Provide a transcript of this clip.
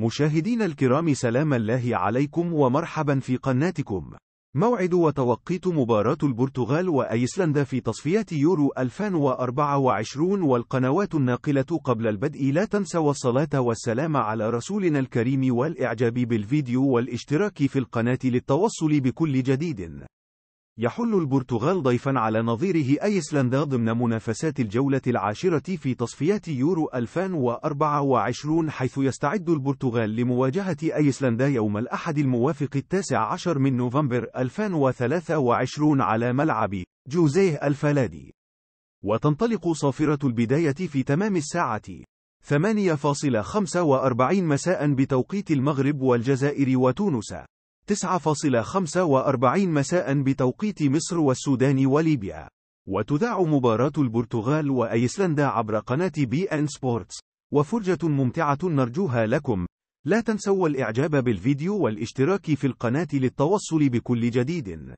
مشاهدين الكرام سلام الله عليكم ومرحبا في قناتكم موعد وتوقيت مباراة البرتغال وأيسلندا في تصفيات يورو 2024 والقنوات الناقلة قبل البدء لا تنسوا الصلاة والسلام على رسولنا الكريم والإعجاب بالفيديو والاشتراك في القناة للتوصل بكل جديد يحل البرتغال ضيفا على نظيره أيسلندا ضمن منافسات الجولة العاشرة في تصفيات يورو 2024 حيث يستعد البرتغال لمواجهة أيسلندا يوم الأحد الموافق التاسع عشر من نوفمبر 2023 على ملعب جوزيه الفلادي وتنطلق صافرة البداية في تمام الساعة 8.45 مساء بتوقيت المغرب والجزائر وتونس 9.45 مساء بتوقيت مصر والسودان وليبيا. وتذاع مباراة البرتغال وأيسلندا عبر قناة بي أن سبورتس. وفرجة ممتعة نرجوها لكم. لا تنسوا الإعجاب بالفيديو والاشتراك في القناة للتوصل بكل جديد.